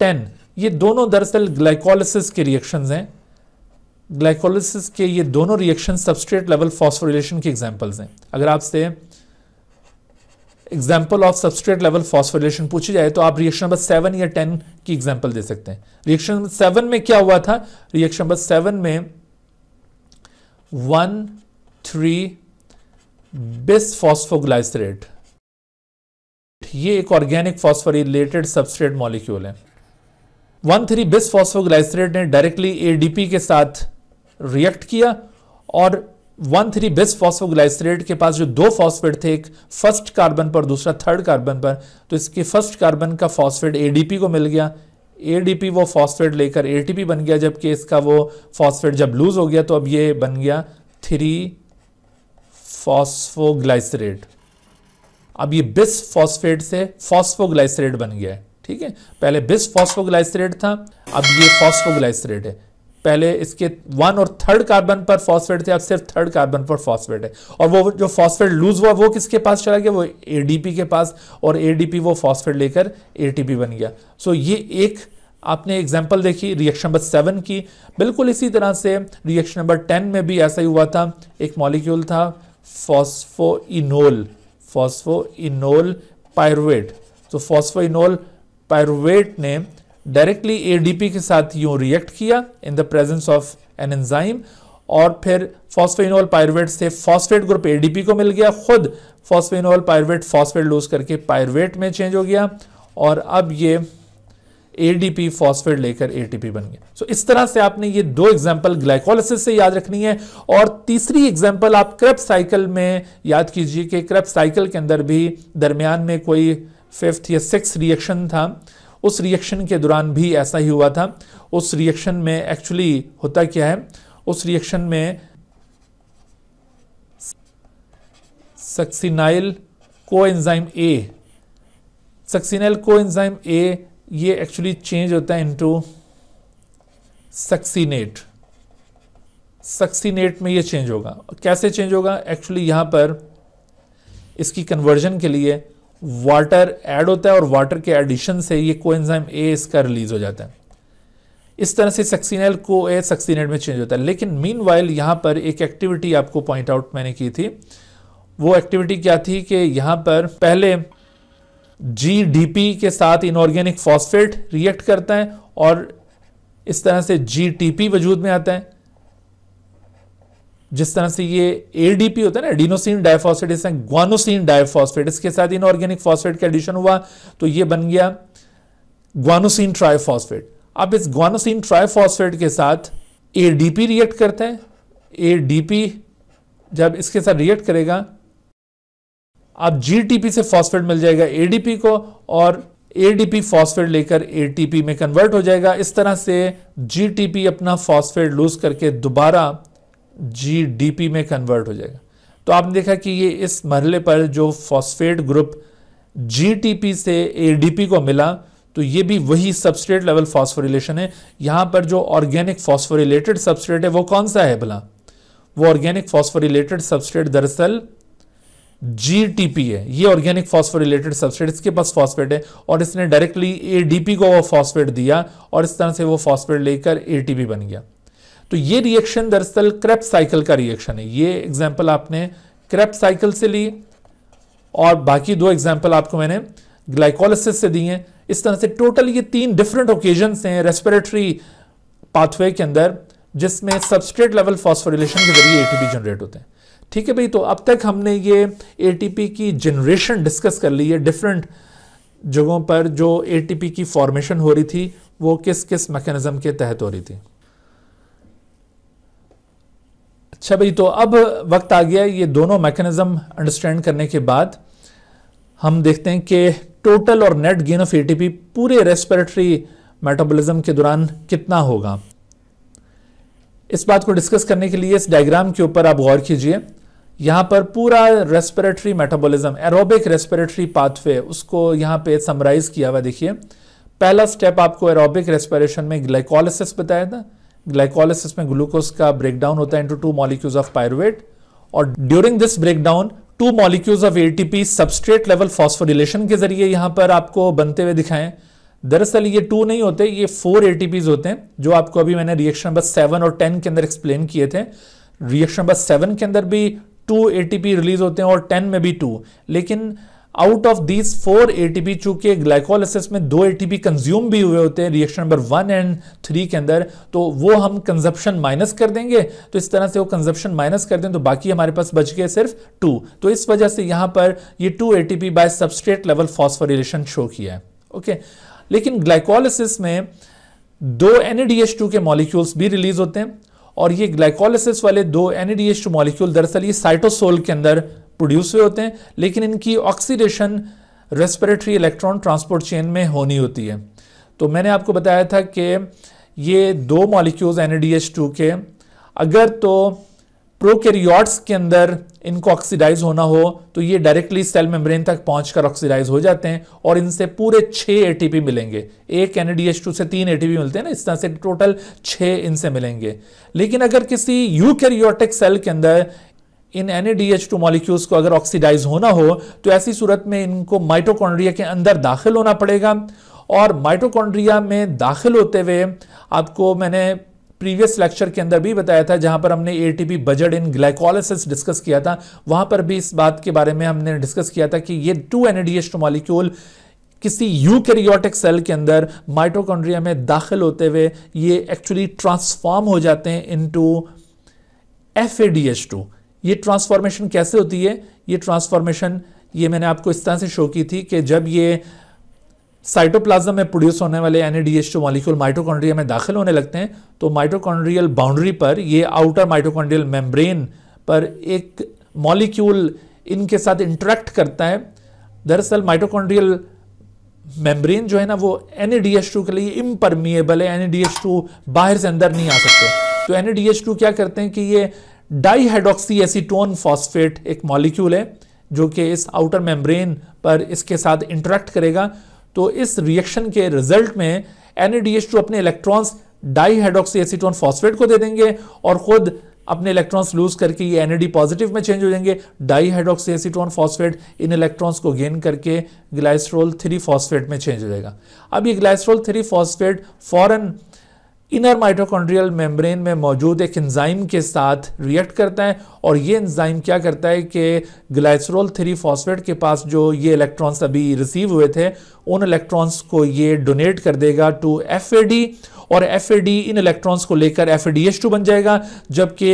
टेन ये दोनों दरअसल ग्लाइकोलिसिस के रिएक्शंस हैं ग्लाइकोलिसिस के ये दोनों रिएक्शन सबस्ट्रेट लेवल फॉस्फोरिलेशन के एग्जाम्पल्स हैं अगर आपसे example of substrate level phosphorylation पूछी जाए तो आप रिएक्शन नंबर सेवन या टेन की एग्जाम्पल दे सकते हैं रिएक्शन नंबर सेवन में क्या हुआ था रिएक्शन नंबर सेवन में वन थ्री बिस फॉस्फोग्लाइसरेट ये एक ऑर्गेनिक फॉस्फोरिलेटेड सबस्ट्रेट मॉलिक्यूल है वन थ्री बिस फॉस्फोग्लाइसरेट ने डायरेक्टली एडीपी के साथ रिएक्ट किया और वन थ्री बिस फॉस्फोग्लाइसरेट के पास जो दो फॉस्फेट थे एक फर्स्ट कार्बन पर दूसरा थर्ड कार्बन पर तो इसके फर्स्ट कार्बन का फॉस्फेट एडीपी को मिल गया एडीपी वो फॉस्फेट लेकर एटीपी बन गया जबकि इसका वो फॉस्फेट जब लूज हो गया तो अब ये बन गया थ्री फॉस्फोग्लाइसरेट अब ये बिस फॉस्फेट से फॉस्फोग्लाइसरेट बन गया है ठीक है पहले बिस फॉस्फोग्लाइसरेट था अब ये फॉस्फोग्लाइसरेट है पहले इसके वन और थर्ड कार्बन पर फॉस्फेट थे अब सिर्फ थर्ड कार्बन पर फॉस्फेट है और वो जो फॉस्फेट लूज हुआ वो किसके पास चला गया वो एडीपी के पास और एडीपी वो फॉस्फेट लेकर एटीपी बन गया सो so, ये एक आपने एग्जाम्पल देखी रिएक्शन नंबर सेवन की बिल्कुल इसी तरह से रिएक्शन नंबर टेन में भी ऐसा ही हुआ था एक मॉलिक्यूल था फॉस्फोइनोल फॉस्फोइनोल पायरोट तो फॉस्फोइनोल पायरुवेट ने डायरेक्टली एडीपी के साथ यूं रिएक्ट किया in the presence of an enzyme और फिर फॉस्फेनोल पायरुवेट से फॉस्फेट ग्रुप एडीपी को मिल गया खुद फॉस्फेनोल पायरुवेट फॉस्फेट लूज करके पायरुवेट में चेंज हो गया और अब ये एडीपी फॉस्फेट लेकर एटीपी बन गया सो so, इस तरह से आपने ये दो एग्जाम्पल ग्लाइकोलिसिस से याद रखनी है और तीसरी एग्जाम्पल आप क्रेप साइकिल में याद कीजिए कि क्रेप साइकिल के अंदर भी दरमियान में कोई फिफ्थ या सिक्स रिएक्शन था उस रिएक्शन के दौरान भी ऐसा ही हुआ था उस रिएक्शन में एक्चुअली होता क्या है उस रिएक्शन में succinyl enzyme A succinyl enzyme A ये एक्चुअली चेंज होता है इनटू सक्सीनेट सक्सीनेट में ये चेंज होगा कैसे चेंज होगा एक्चुअली यहाँ पर इसकी कन्वर्जन के लिए वाटर ऐड होता है और वाटर के एडिशन से ये कोएंजाइम ए इसका रिलीज हो जाता है इस तरह से सक्सीनेल को ए सक्सीनेट में चेंज होता है लेकिन मीन वाइल यहाँ पर एक एक्टिविटी आपको पॉइंट आउट मैंने की थी वो एक्टिविटी क्या थी कि यहाँ पर पहले जी डी पी के साथ इनऑर्गेनिक फॉस्फेट रिएक्ट करता है और इस तरह से जी टी पी वजूद में आता है जिस तरह से ये एडीपी होता है ना एडिनोसिन डायफॉस्फेट इसमें ग्वानोसिन डायफॉस्फेट इसके साथ इनऑर्गेनिक फॉस्फेट का एडिशन हुआ तो ये बन गया ग्वानोसिन ट्राइफॉस्फेट अब इस ग्वानोसिन ट्राइफॉस्फेट के साथ एडीपी रिएक्ट करता है एडीपी जब इसके साथ रिएक्ट करेगा आप जीटीपी से फॉस्फेट मिल जाएगा एडीपी को और एडीपी फॉस्फेट लेकर एटीपी में कन्वर्ट हो जाएगा इस तरह से जीटीपी अपना फॉस्फेट लूज करके दोबारा जीडीपी में कन्वर्ट हो जाएगा तो आपने देखा कि ये इस मरले पर जो फॉस्फेट ग्रुप जीटीपी से एडीपी को मिला तो ये भी वही सबस्ट्रेट लेवल फॉस्फोरिलेशन है यहां पर जो ऑर्गेनिक फॉस्फोरिलेटेड सबस्ट्रेट है वो कौन सा है भला वो ऑर्गेनिक फॉस्फोरिलेटेड सबस्ट्रेट दरअसल जीटीपी है ये ऑर्गेनिक फॉस्फोरिलेटेड सबस्ट्रेट इसके पास फॉस्फेट है और इसने डायरेक्टली एडीपी को वो फॉस्फेट दिया और इस तरह से वो फॉस्फेट लेकर एटीपी बन गया तो ये रिएक्शन दरअसल क्रेप साइकिल का रिएक्शन है ये एग्जाम्पल आपने क्रेप साइकिल से ली और बाकी दो एग्जाम्पल आपको मैंने ग्लाइकोलिसिस से दी हैं इस तरह से टोटल ये तीन डिफरेंट ओकेजन हैं रेस्पिरेटरी पाथवे के अंदर जिसमें सबस्ट्रेट लेवल फॉस्फोरिलेशन के जरिए एटीपी जनरेट होते हैं ठीक है भाई तो अब तक हमने ये एटीपी की जनरेशन डिस्कस कर ली है डिफरेंट जगहों पर जो एटीपी की फॉर्मेशन हो रही थी वो किस किस मैकेनिज्म के तहत हो रही थी अच्छा भाई तो अब वक्त आ गया ये दोनों मैकेनिज़्म अंडरस्टैंड करने के बाद हम देखते हैं कि टोटल और नेट गेन ऑफ एटीपी पूरे रेस्पिरेटरी मेटाबॉलिज्म के दौरान कितना होगा इस बात को डिस्कस करने के लिए इस डायग्राम के ऊपर आप गौर कीजिए यहां पर पूरा respiratory metabolism aerobic respiratory pathway उसको यहां पे समराइज किया हुआ देखिए पहला स्टेप आपको एरोबिक रेस्पिरेशन में ग्लाइकोलिसिस बताया था ग्लाइकोलिसिस में ग्लूकोज का ब्रेकडाउन होता है into two molecules of pyruvate और during this breakdown two molecules of ATP substrate level phosphorylation के जरिए यहां पर आपको बनते हुए दिखाएं दरअसल ये टू नहीं होते ये फोर एटीपीज होते हैं जो आपको अभी मैंने रिएक्शन नंबर सेवन और टेन के अंदर एक्सप्लेन किए थे रिएक्शन नंबर सेवन के अंदर भी टू एटीपी रिलीज होते हैं और टेन में भी टू लेकिन out of these four A ATP चूंकि ग्लाइकोलिसिस में दो ए एटीपी कंज्यूम भी हुए होते हैं reaction number one and three के अंदर तो वो हम कंजप्शन माइनस कर देंगे तो इस तरह से वो कंजप्शन माइनस कर दें तो बाकी हमारे पास बच गए सिर्फ टू तो इस वजह से यहाँ पर ये two A P by substrate level phosphorylation show किया है ओके लेकिन ग्लाइकोलिसिस में दो एन टू के मॉलिक्यूल्स भी रिलीज होते हैं और ये ग्लाइकोलिसिस वाले दो एन मॉलिक्यूल दरअसल ये साइटोसोल के अंदर प्रोड्यूस हुए होते हैं लेकिन इनकी oxidation respiratory electron transport chain में होनी होती है तो मैंने आपको बताया था कि ये दो मॉलिक्यूल्स एन के अगर तो प्रोकैरियोट्स के अंदर इनको ऑक्सीडाइज होना हो तो ये डायरेक्टली सेल मेम्ब्रेन तक पहुंचकर ऑक्सीडाइज हो जाते हैं और इनसे पूरे छः एटीपी मिलेंगे एक एन से तीन एटीपी मिलते हैं ना इस तरह से टोटल छः इनसे मिलेंगे लेकिन अगर किसी यूकैरियोटिक सेल के अंदर इन एन टू मॉलिक्यूल्स को अगर ऑक्सीडाइज होना हो तो ऐसी सूरत में इनको माइटोकॉन्ड्रिया के अंदर दाखिल होना पड़ेगा और माइटोकॉन्ड्रिया में दाखिल होते हुए आपको मैंने प्रीवियस लेक्चर के अंदर भी बताया था जहां पर हमने a budget in glycolysis discuss किया था वहां पर भी इस बात के बारे में हमने डिस्कस किया था कि ये टू एन टू मॉलिक्यूल किसी यूकैरियोटिक सेल के अंदर माइटोकॉन्ड्रिया में दाखिल होते हुए ये एक्चुअली ट्रांसफॉर्म हो जाते हैं इनटू एफ टू ये ट्रांसफॉर्मेशन कैसे होती है ये ट्रांसफॉर्मेशन ये मैंने आपको इस तरह से शो की थी कि जब ये साइटोप्लाज्म में प्रोड्यूस होने वाले एन टू मॉलिक्यूल माइटोकॉन्ड्रिया में दाखिल होने लगते हैं तो माइटोकॉन्ड्रियल बाउंड्री पर ये आउटर माइटोकॉन्ड्रियल मेम्ब्रेन पर एक मॉलिक्यूल इनके साथ इंटरेक्ट करता है दरअसल माइटोकॉन्ड्रियल मेम्ब्रेन जो है ना वो एन के लिए इम्परमिएबल है एन बाहर से अंदर नहीं आ सकते तो एन क्या करते हैं कि ये डाईहाइड्रोक्सी एसीटोन फॉस्फेट एक मॉलिक्यूल है जो कि इस आउटर मेम्ब्रेन पर इसके साथ इंटरेक्ट करेगा तो इस रिएक्शन के रिजल्ट में एन अपने इलेक्ट्रॉन्स डाईहाइड्रोक्सी एसीटोन फॉस्फेट को दे देंगे और खुद अपने इलेक्ट्रॉन्स लूज करके ये एन पॉजिटिव में चेंज हो जाएंगे डाईहाइड्रोक्सी एसीटोन फॉस्फेट इन इलेक्ट्रॉन्स को गेन करके ग्लाइस्ट्रोल थ्री फॉस्फेट में चेंज हो जाएगा अब ये ग्लाइस्ट्रोल थ्री फॉस्फेट फॉरन इनर माइटोकॉन्ड्रियल मेम्ब्रेन में मौजूद एक एंजाइम के साथ रिएक्ट करता है और ये एंजाइम क्या करता है कि ग्लाइसरोल थ्री फॉस्फेट के पास जो ये इलेक्ट्रॉन्स अभी रिसीव हुए थे उन इलेक्ट्रॉन्स को ये डोनेट कर देगा टू एफ और एफ इन इलेक्ट्रॉन्स को लेकर एफ बन जाएगा जबकि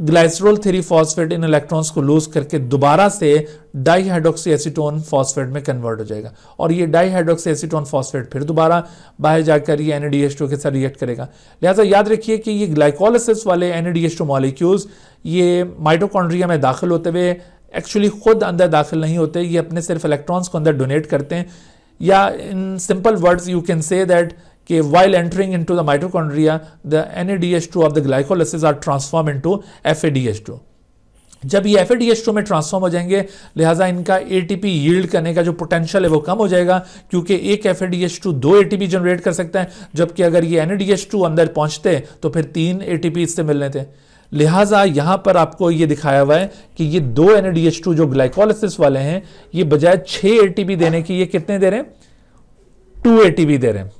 ग्लाइसरोल थ्री फॉस्फेट इन इलेक्ट्रॉन्स को लूज करके दोबारा से डाईहाइड्रोक्सी एसिटोन फॉस्फेट में कन्वर्ट हो जाएगा और ये डाईहाइड्रोक्सी एसिटोन फॉस्फेट फिर दोबारा बाहर जाकर ये एनएडीएसटो के साथ रिएक्ट करेगा लिहाजा याद रखिए कि ये ग्लाइकोलिसिस वाले एनएडीएसटो मॉलिक्यूल्स ये माइटोकॉन्ड्रिया में दाखिल होते हुए एक्चुअली खुद अंदर दाखिल नहीं होते ये अपने सिर्फ इलेक्ट्रॉन्स को अंदर डोनेट करते हैं या in simple words you can say that कि H two of the mitochondria are transform into F A D H two जब ये एफ में ट्रांसफॉर्म हो जाएंगे लिहाजा इनका पी यील्ड करने का जो पोटेंशियल है वो कम हो जाएगा क्योंकि एक एफ दो ए पी जनरेट कर सकता है जबकि अगर ये एन अंदर पहुंचते तो फिर तीन ए पी इससे मिलने थे लिहाजा यहाँ पर आपको ये दिखाया हुआ है कि ये दो N A D H two जो ग्लाइकोलिसिस वाले हैं ये बजाय छः ए देने की ये कितने दे रहे हैं टू ए दे रहे हैं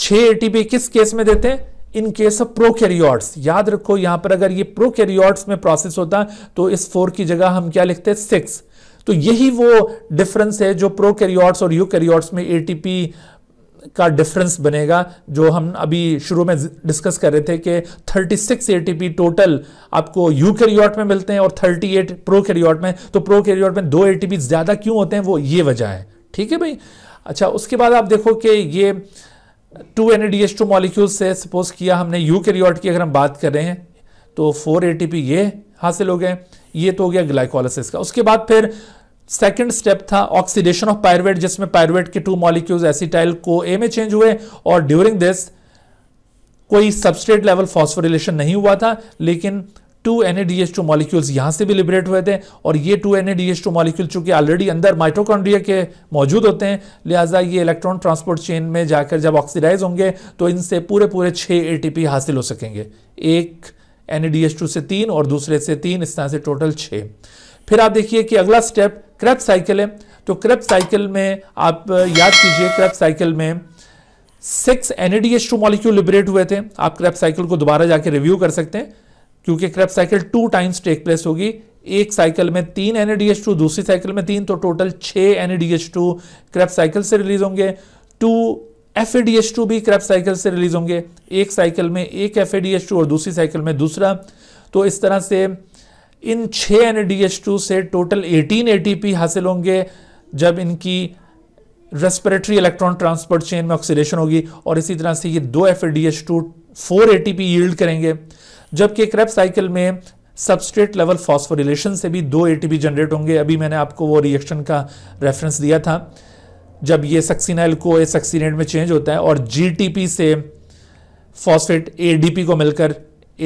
छह एटीपी किस केस में देते हैं इन केस ऑफ प्रोकैरियोट्स याद रखो यहां पर अगर ये प्रोकैरियोट्स में प्रोसेस होता तो इस फोर की जगह हम क्या लिखते हैं सिक्स तो यही वो डिफरेंस है जो प्रोकैरियोट्स और यूकैरियोट्स में एटीपी का डिफरेंस बनेगा जो हम अभी शुरू में डिस्कस कर रहे थे कि 36 एटीपी टोटल आपको यूकैरियोट में मिलते हैं और 38 प्रोकैरियोट में तो प्रोकैरियोट में दो एटीपी ज़्यादा क्यों होते हैं वो ये वजह है ठीक है भाई अच्छा उसके बाद आप देखो कि ये टू एन टू मॉलिक्यूल से सपोज किया हमने यू के की अगर हम बात कर रहे हैं तो फोर ए ये हासिल हो गए ये तो हो गया ग्लाइकोलाइसिस का उसके बाद फिर सेकेंड स्टेप था ऑक्सीडेशन ऑफ पायरवेट जिसमें पायरवेट के two molecules acetyl co A में चेंज हुए और ड्यूरिंग दिस कोई सबस्ट्रेट लेवल फॉस्फोरिलेशन नहीं हुआ था लेकिन टू एन मॉलिक्यूल्स यहां से भी लिबरेट हुए थे और ये टू एन मॉलिक्यूल चूंकि ऑलरेडी अंदर माइट्रोकॉन्ड्रिया के मौजूद होते हैं लिहाजा ये इलेक्ट्रॉन ट्रांसपोर्ट चेन में जाकर जब ऑक्सीडाइज होंगे तो इनसे पूरे पूरे छः ए हासिल हो सकेंगे एक N A D H two से तीन और दूसरे से तीन इस तरह से टोटल छः फिर आप देखिए कि अगला स्टेप क्रैप साइकिल है तो क्रैप साइकिल में आप याद कीजिए क्रैप साइकिल में सिक्स एन मॉलिक्यूल लिबरेट हुए थे आप क्रैप साइकिल को दोबारा जाकर रिव्यू कर सकते हैं क्योंकि Krebs cycle two times take place होगी एक साइकिल में तीन टू दूसरी साइकिल में तीन तो total NADH two Krebs cycle से रिलीज होंगे टू एफ भी क्रेप साइकिल से रिलीज होंगे एक साइकिल में एक एफ और दूसरी साइकिल में दूसरा तो इस तरह से इन छह एनएडीएच टू से टोटल 18 एटीपी हासिल होंगे जब इनकी रेस्पिरेटरी इलेक्ट्रॉन ट्रांसपोर्ट चेन में ऑक्सीडेशन होगी और इसी तरह से ये दो F ADH two four A T P yield करेंगे जबकि क्रेप साइकिल में सबस्ट्रेट लेवल फॉस्फोरिलेशन से भी दो एटीपी जनरेट होंगे अभी मैंने आपको वो रिएक्शन का रेफरेंस दिया था जब ये सक्सीनाइल को ए सक्सीनेट में चेंज होता है और जीटीपी से फॉस्फेट एडीपी को मिलकर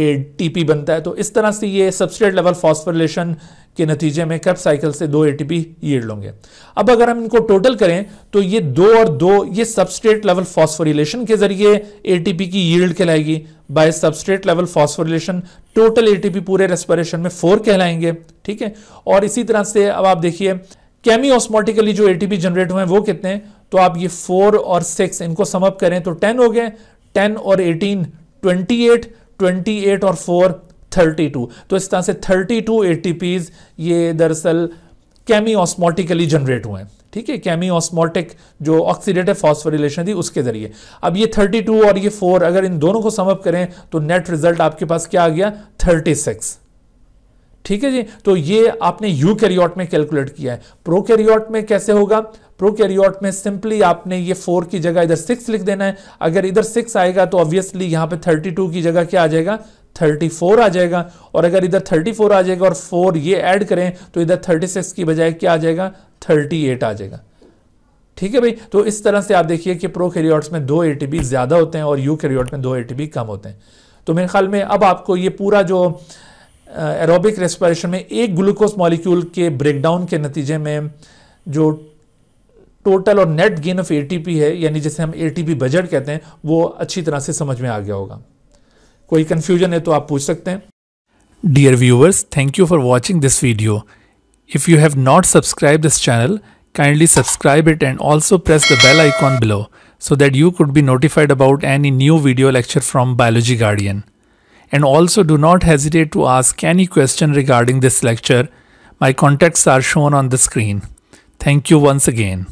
एटीपी बनता है तो इस तरह से ये सबस्ट्रेट लेवल फॉस्फोरिलेशन के नतीजे में कैप साइकिल से दो एटीपी यील्ड होंगे अब अगर हम इनको टोटल करें तो ये दो और दो ये सबस्ट्रेट लेवल फॉस्फोरिलेशन के जरिए एटीपी की यील्ड कहलाएगी by substrate level phosphorylation total ATP पूरे रेस्पिरेशन में फोर कहलाएंगे ठीक है और इसी तरह से अब आप देखिए केमी ऑस्मोटिकली जो एटीपी जनरेट हुए हैं वो कितने तो आप ये फोर और सिक्स इनको समअप करें तो टेन हो गए टेन और eighteen twenty eight twenty eight और फोर थर्टी टू तो इस तरह से थर्टी टू एटीपीज ये दरअसल केमी ऑस्मोटिकली जनरेट हुए हैं ठीक है कैमी ऑस्मोटिक जो ऑक्सीडेटिव फॉस्फोरिलेशन थी उसके जरिए अब ये 32 और ये 4 अगर इन दोनों को समअप करें तो नेट रिजल्ट आपके पास क्या आ गया 36 ठीक है जी तो ये आपने यूकैरियोट में कैलकुलेट किया है प्रोकैरियोट में कैसे होगा प्रोकैरियोट में सिंपली आपने ये फोर की जगह इधर सिक्स लिख देना है अगर इधर सिक्स आएगा तो ऑब्वियसली यहां पे थर्टी टू की जगह क्या आ जाएगा थर्टी फोर आ जाएगा और अगर इधर थर्टी फोर आ जाएगा और फोर ये ऐड करें तो इधर थर्टी सिक्स की बजाय क्या आ जाएगा थर्टी एट आ जाएगा ठीक है भाई तो इस तरह से आप देखिए कि प्रो कैरियोट्स में दो ए ज़्यादा होते हैं और यू कैरियोट में दो ए कम होते हैं तो मेरे ख्याल में अब आपको ये पूरा जो एरोबिक रेस्पिरेशन में एक ग्लूकोज मॉलिक्यूल के ब्रेकडाउन के नतीजे में जो टोटल और नेट गेन ऑफ एटीपी है यानी जैसे हम एटीपी बजट कहते हैं वो अच्छी तरह से समझ में आ गया होगा कोई कन्फ्यूजन है तो आप पूछ सकते हैं dear viewers thank you for watching this video If you have not subscribed this channel, kindly subscribe it and also press the bell icon below so that you could be notified about any new video lecture from Biology Guardian. And also do not hesitate to ask any question regarding this lecture. My contacts are shown on the screen. Thank you once again.